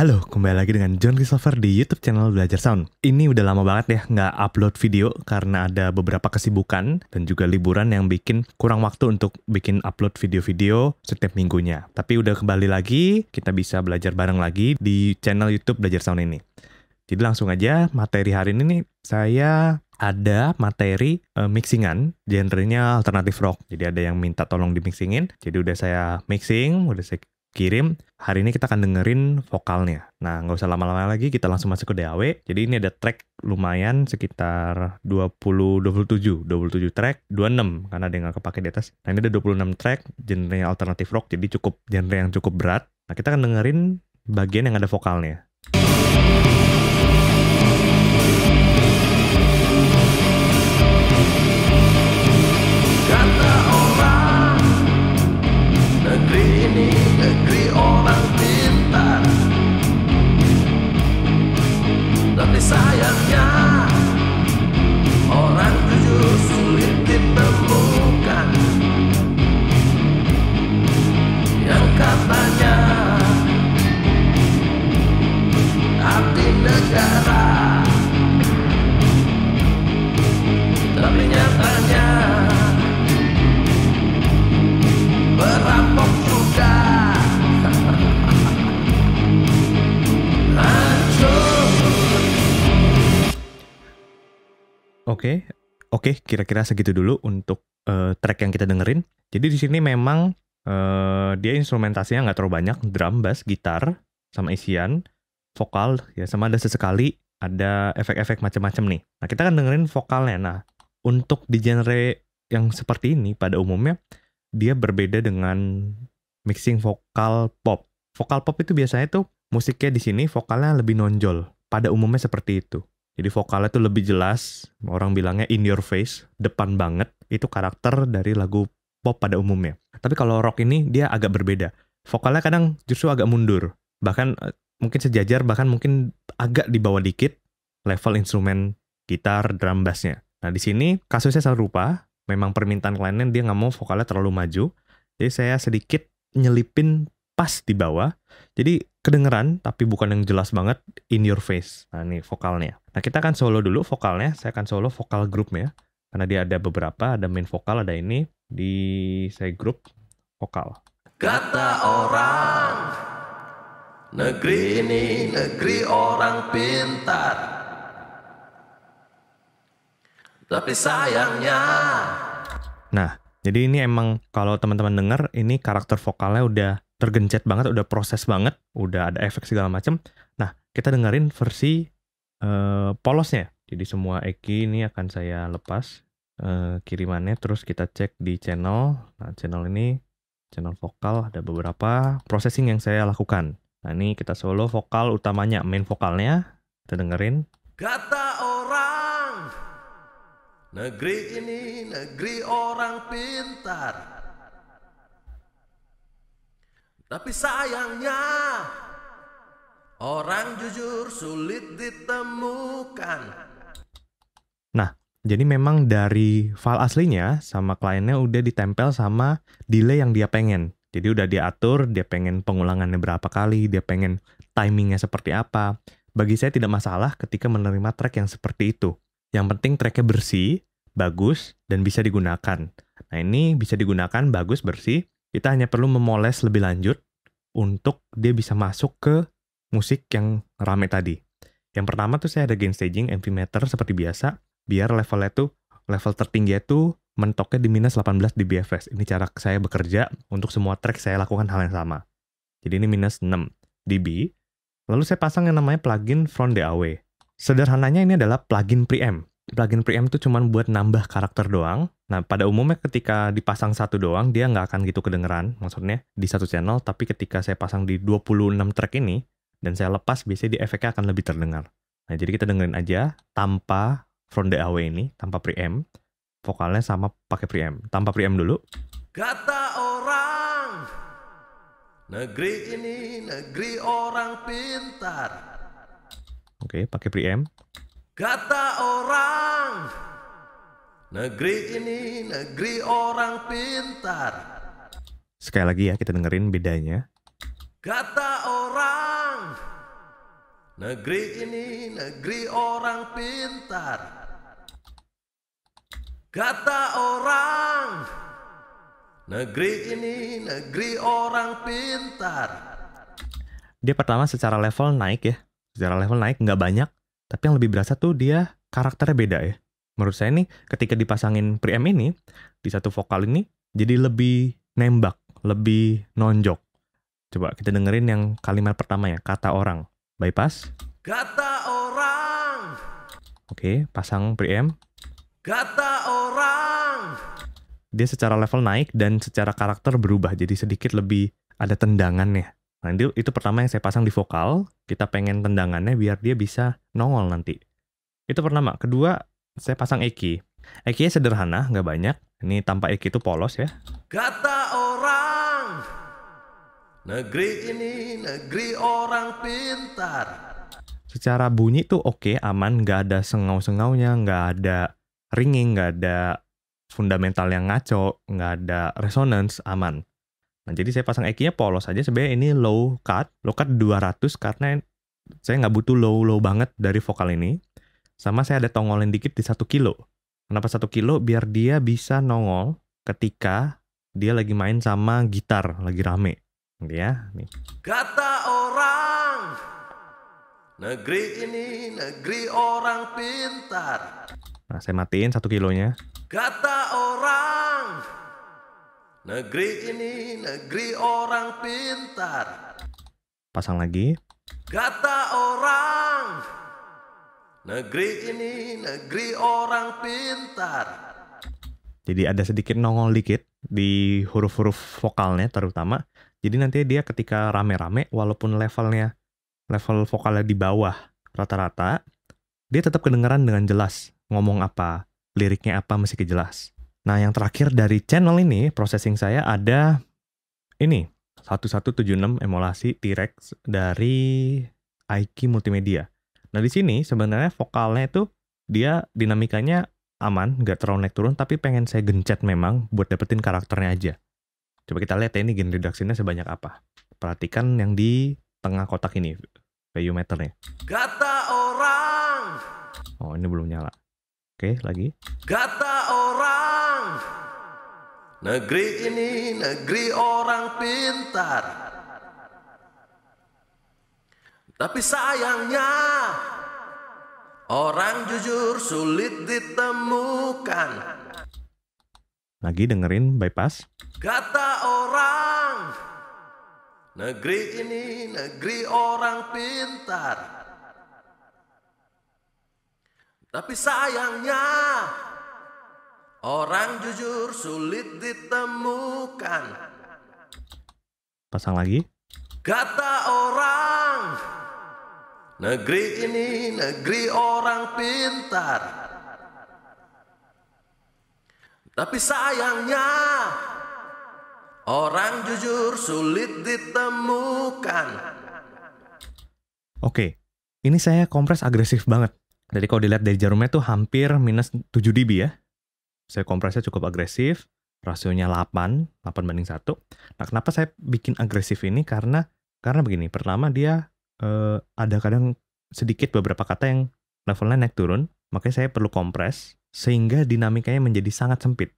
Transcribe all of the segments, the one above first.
Halo, kembali lagi dengan John Christopher di YouTube channel Belajar Sound. Ini udah lama banget ya nggak upload video karena ada beberapa kesibukan dan juga liburan yang bikin kurang waktu untuk bikin upload video-video setiap minggunya. Tapi udah kembali lagi, kita bisa belajar bareng lagi di channel YouTube Belajar Sound ini. Jadi langsung aja materi hari ini nih, saya ada materi uh, mixingan, genrenya alternatif rock. Jadi ada yang minta tolong dimixingin. Jadi udah saya mixing, udah saya kirim. Hari ini kita akan dengerin vokalnya. Nah, nggak usah lama-lama lagi, kita langsung masuk ke DAW. Jadi ini ada track lumayan sekitar 20, 27, 27 track, 26 karena ada yang nggak kepake di atas. Nah, ini ada 26 track, genre alternatif rock, jadi cukup genre yang cukup berat. Nah, kita akan dengerin bagian yang ada vokalnya. Oke, okay. oke, okay, kira-kira segitu dulu untuk uh, track yang kita dengerin. Jadi di sini memang uh, dia instrumentasinya nggak terlalu banyak, drum, bass, gitar, sama isian, vokal, ya sama ada sesekali ada efek-efek macam-macam nih. Nah kita akan dengerin vokalnya. Nah untuk di genre yang seperti ini pada umumnya dia berbeda dengan mixing vokal pop. Vokal pop itu biasanya tuh musiknya di sini vokalnya lebih nonjol. Pada umumnya seperti itu. Jadi vokalnya tuh lebih jelas, orang bilangnya in your face, depan banget. Itu karakter dari lagu pop pada umumnya. Tapi kalau rock ini dia agak berbeda. Vokalnya kadang justru agak mundur. Bahkan eh, mungkin sejajar, bahkan mungkin agak di bawah dikit level instrumen gitar, drum, bassnya. Nah di sini kasusnya serupa, memang permintaan kliennya dia nggak mau vokalnya terlalu maju. Jadi saya sedikit nyelipin pas di bawah. Jadi kedengeran tapi bukan yang jelas banget in your face. Nah ini vokalnya. Nah kita akan solo dulu vokalnya. Saya akan solo vokal grupnya. Karena dia ada beberapa, ada main vokal, ada ini. Di saya grup vokal. Kata orang, negeri ini negeri orang pintar. Tapi sayangnya... Nah, jadi ini emang kalau teman-teman dengar ini karakter vokalnya udah tergencet banget, udah proses banget, udah ada efek segala macam. Nah, kita dengerin versi uh, polosnya. Jadi semua Eki ini akan saya lepas uh, kirimannya, terus kita cek di channel. Nah, channel ini channel vokal ada beberapa processing yang saya lakukan. Nah, ini kita solo vokal utamanya, main vokalnya. Kita dengerin. Kata orang, negeri ini negeri orang pintar. Tapi sayangnya orang jujur sulit ditemukan. Nah, jadi memang dari file aslinya sama kliennya udah ditempel sama delay yang dia pengen. Jadi udah diatur, dia pengen pengulangannya berapa kali, dia pengen timingnya seperti apa. Bagi saya tidak masalah ketika menerima track yang seperti itu. Yang penting tracknya bersih, bagus, dan bisa digunakan. Nah ini bisa digunakan bagus, bersih, kita hanya perlu memoles lebih lanjut untuk dia bisa masuk ke musik yang rame tadi. Yang pertama tuh saya ada gain staging meter seperti biasa, biar levelnya tuh level tertinggi itu mentoknya di minus 18 di BFS. Ini cara saya bekerja untuk semua track saya lakukan hal yang sama. Jadi ini minus 6 dB. Lalu saya pasang yang namanya plugin front the away. Sederhananya ini adalah plugin preamp plugin preamp itu cuma buat nambah karakter doang. Nah, pada umumnya ketika dipasang satu doang, dia nggak akan gitu kedengeran, maksudnya di satu channel, tapi ketika saya pasang di 26 track ini, dan saya lepas, biasanya di efeknya akan lebih terdengar. Nah, jadi kita dengerin aja tanpa From The Away ini, tanpa preamp, vokalnya sama pakai preamp. Tanpa preamp dulu. Kata orang, negeri ini negeri orang pintar. Oke, okay, pakai preamp. Kata orang, negeri ini negeri orang pintar. Sekali lagi ya kita dengerin bedanya. Kata orang, negeri ini negeri orang pintar. Kata orang, negeri ini negeri orang pintar. Dia pertama secara level naik ya, secara level naik nggak banyak, tapi yang lebih berasa tuh dia karakternya beda ya. Menurut saya nih ketika dipasangin preamp ini di satu vokal ini jadi lebih nembak, lebih nonjok. Coba kita dengerin yang kalimat pertama ya, kata orang. Bypass. Kata orang. Oke, pasang preamp. Kata orang. Dia secara level naik dan secara karakter berubah jadi sedikit lebih ada tendangannya. Nah itu, pertama yang saya pasang di vokal, kita pengen tendangannya biar dia bisa nongol nanti. Itu pertama. Kedua, saya pasang Eki. Eki sederhana, nggak banyak. Ini tanpa Eki itu polos ya. Kata orang, negeri ini negeri orang pintar. Secara bunyi tuh oke, okay, aman, nggak ada sengau-sengaunya, nggak ada ringing, nggak ada fundamental yang ngaco, nggak ada resonance, aman. Nah, jadi saya pasang eq nya polos aja. Sebenarnya ini low cut, low cut 200 karena saya nggak butuh low-low banget dari vokal ini. Sama saya ada tongolin dikit di 1 kilo. Kenapa 1 kilo? Biar dia bisa nongol ketika dia lagi main sama gitar, lagi rame. Gitu ya, nih. Kata orang, negeri ini negeri orang pintar. Nah, saya matiin satu kilonya. Kata orang, Negeri ini negeri orang pintar. Pasang lagi. Kata orang. Negeri ini negeri orang pintar. Jadi ada sedikit nongol dikit di huruf-huruf vokalnya terutama. Jadi nanti dia ketika rame-rame walaupun levelnya level vokalnya di bawah rata-rata, dia tetap kedengaran dengan jelas ngomong apa, liriknya apa masih kejelas. Nah, yang terakhir dari channel ini, processing saya ada ini, 1176 emulasi T-Rex dari IQ Multimedia. Nah, di sini sebenarnya vokalnya itu dia dinamikanya aman, nggak terlalu naik turun, tapi pengen saya gencet memang buat dapetin karakternya aja. Coba kita lihat ya ini gen reduction sebanyak apa. Perhatikan yang di tengah kotak ini, value meternya. Kata orang. Oh, ini belum nyala. Oke, lagi. Kata Negeri ini negeri orang pintar. Tapi sayangnya orang jujur sulit ditemukan. Lagi dengerin bypass. Kata orang, negeri ini negeri orang pintar. Tapi sayangnya Orang jujur sulit ditemukan. Pasang lagi. Kata orang, negeri ini negeri orang pintar. Tapi sayangnya, orang jujur sulit ditemukan. Oke, ini saya kompres agresif banget. Jadi kalau dilihat dari jarumnya tuh hampir minus 7 dB ya saya kompresnya cukup agresif, rasionya 8, 8 banding 1. Nah, kenapa saya bikin agresif ini? Karena karena begini, pertama dia eh, ada kadang sedikit beberapa kata yang levelnya naik turun, makanya saya perlu kompres sehingga dinamikanya menjadi sangat sempit.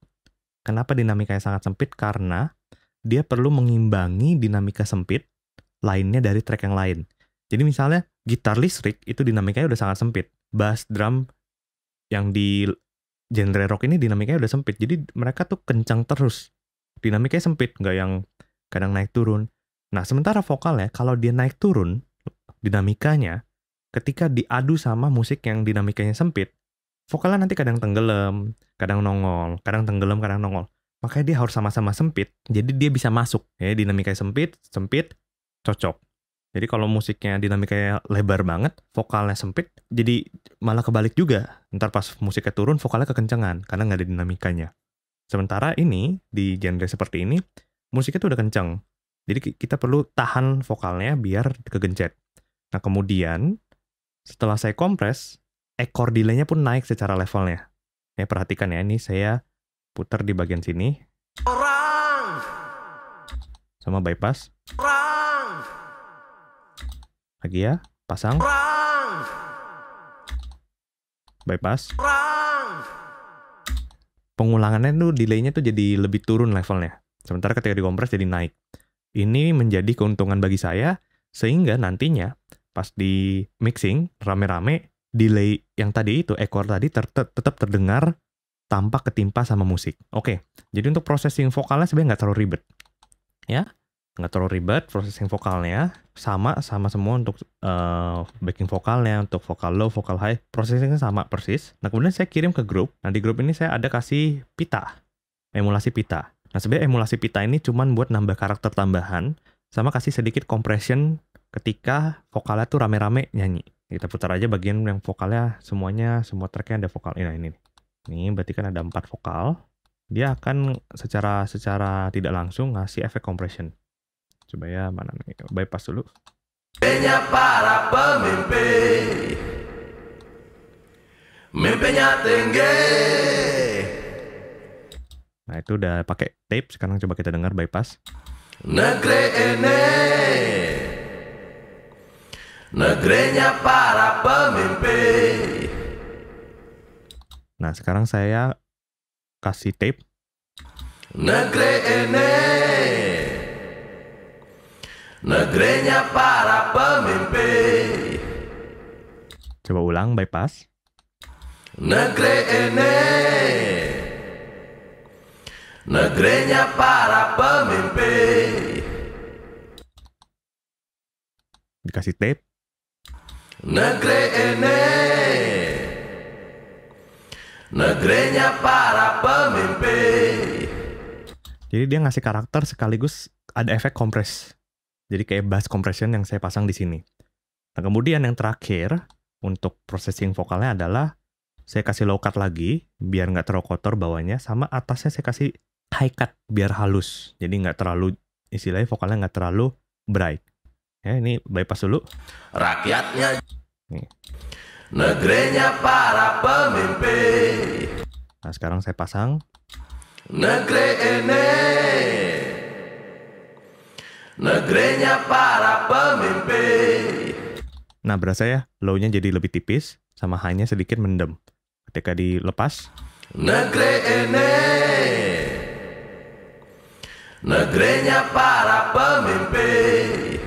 Kenapa dinamikanya sangat sempit? Karena dia perlu mengimbangi dinamika sempit lainnya dari track yang lain. Jadi misalnya gitar listrik itu dinamikanya udah sangat sempit. Bass drum yang di genre rock ini dinamikanya udah sempit. Jadi mereka tuh kencang terus. Dinamikanya sempit, nggak yang kadang naik turun. Nah, sementara vokal ya, kalau dia naik turun dinamikanya ketika diadu sama musik yang dinamikanya sempit, vokalnya nanti kadang tenggelam, kadang nongol, kadang tenggelam, kadang nongol. Makanya dia harus sama-sama sempit. Jadi dia bisa masuk. Ya, dinamikanya sempit, sempit, cocok. Jadi kalau musiknya dinamikanya lebar banget, vokalnya sempit, jadi malah kebalik juga. Ntar pas musiknya turun, vokalnya kekencangan, karena nggak ada dinamikanya. Sementara ini, di genre seperti ini, musiknya tuh udah kenceng. Jadi kita perlu tahan vokalnya biar kegencet. Nah kemudian, setelah saya kompres, ekor delay-nya pun naik secara levelnya. Ya perhatikan ya, ini saya putar di bagian sini. Orang. Sama bypass. Orang lagi ya, pasang. Bypass. Pengulangannya tuh delaynya tuh jadi lebih turun levelnya. Sementara ketika dikompres jadi naik. Ini menjadi keuntungan bagi saya sehingga nantinya pas di mixing rame-rame delay yang tadi itu ekor tadi ter tetap terdengar tanpa ketimpa sama musik. Oke, jadi untuk processing vokalnya sebenarnya nggak terlalu ribet, ya nggak terlalu ribet processing vokalnya sama sama semua untuk uh, backing vokalnya untuk vokal low vokal high processingnya sama persis nah kemudian saya kirim ke grup nah di grup ini saya ada kasih pita emulasi pita nah sebenarnya emulasi pita ini cuma buat nambah karakter tambahan sama kasih sedikit compression ketika vokalnya tuh rame-rame nyanyi kita putar aja bagian yang vokalnya semuanya semua tracknya ada vokal nah ini ini berarti kan ada empat vokal dia akan secara secara tidak langsung ngasih efek compression Coba ya mana nih? Bypass dulu. Mimpinya para pemimpi. Mimpinya tinggi. Nah, itu udah pakai tape. Sekarang coba kita dengar bypass. Negeri ini negerinya para pemimpi. Nah, sekarang saya kasih tape. Negeri ini negerinya para pemimpin. Coba ulang bypass. Negeri ini negerinya para pemimpin. Dikasih tape. Negeri ini negerinya para pemimpin. Jadi dia ngasih karakter sekaligus ada efek kompres. Jadi kayak bass compression yang saya pasang di sini. Nah kemudian yang terakhir untuk processing vokalnya adalah saya kasih low cut lagi biar nggak terlalu kotor bawahnya sama atasnya saya kasih high cut biar halus. Jadi nggak terlalu istilahnya vokalnya nggak terlalu bright. Ya ini bypass dulu. Rakyatnya Nih. negerinya para pemimpin. Nah sekarang saya pasang negeri ini negerinya para pemimpin. Nah, berasa ya, low-nya jadi lebih tipis, sama hanya sedikit mendem. Ketika dilepas, negeri ini, negerinya para pemimpin.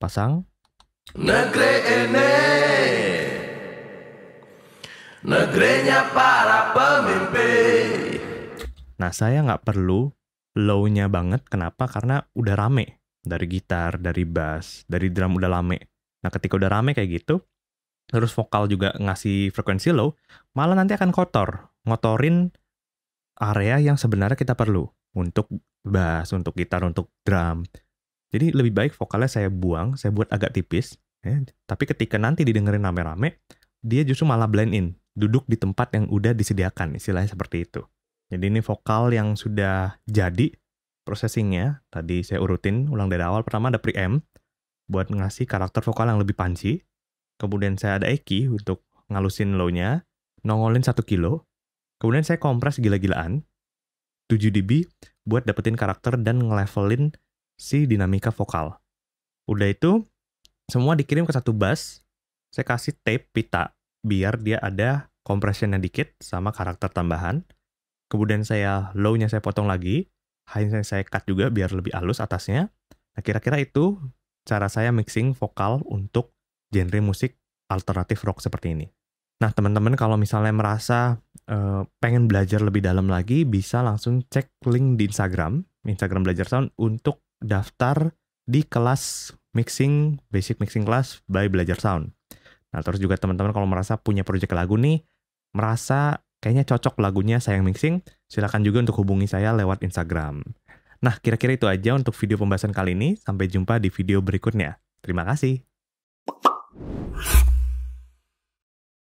Pasang, negeri ini, negerinya para pemimpin. Nah, saya nggak perlu low-nya banget. Kenapa? Karena udah rame dari gitar, dari bass, dari drum udah rame. Nah, ketika udah rame kayak gitu, terus vokal juga ngasih frekuensi low, malah nanti akan kotor, ngotorin area yang sebenarnya kita perlu untuk bass, untuk gitar, untuk drum. Jadi lebih baik vokalnya saya buang, saya buat agak tipis. Ya. Tapi ketika nanti didengerin rame-rame, dia justru malah blend in, duduk di tempat yang udah disediakan, istilahnya seperti itu. Jadi ini vokal yang sudah jadi, processingnya tadi saya urutin ulang dari awal pertama ada preamp buat ngasih karakter vokal yang lebih panci kemudian saya ada eki untuk ngalusin low-nya nongolin 1 kilo kemudian saya kompres gila-gilaan 7 dB buat dapetin karakter dan ngelevelin si dinamika vokal udah itu semua dikirim ke satu bus saya kasih tape pita biar dia ada compressionnya dikit sama karakter tambahan kemudian saya low-nya saya potong lagi hanya saya cut juga biar lebih halus atasnya. Nah, kira-kira itu cara saya mixing vokal untuk genre musik alternatif rock seperti ini. Nah, teman-teman kalau misalnya merasa uh, pengen belajar lebih dalam lagi, bisa langsung cek link di Instagram, Instagram Belajar Sound, untuk daftar di kelas mixing, basic mixing class by Belajar Sound. Nah, terus juga teman-teman kalau merasa punya project lagu nih, merasa kayaknya cocok lagunya saya yang mixing, silakan juga untuk hubungi saya lewat Instagram. Nah, kira-kira itu aja untuk video pembahasan kali ini. Sampai jumpa di video berikutnya. Terima kasih.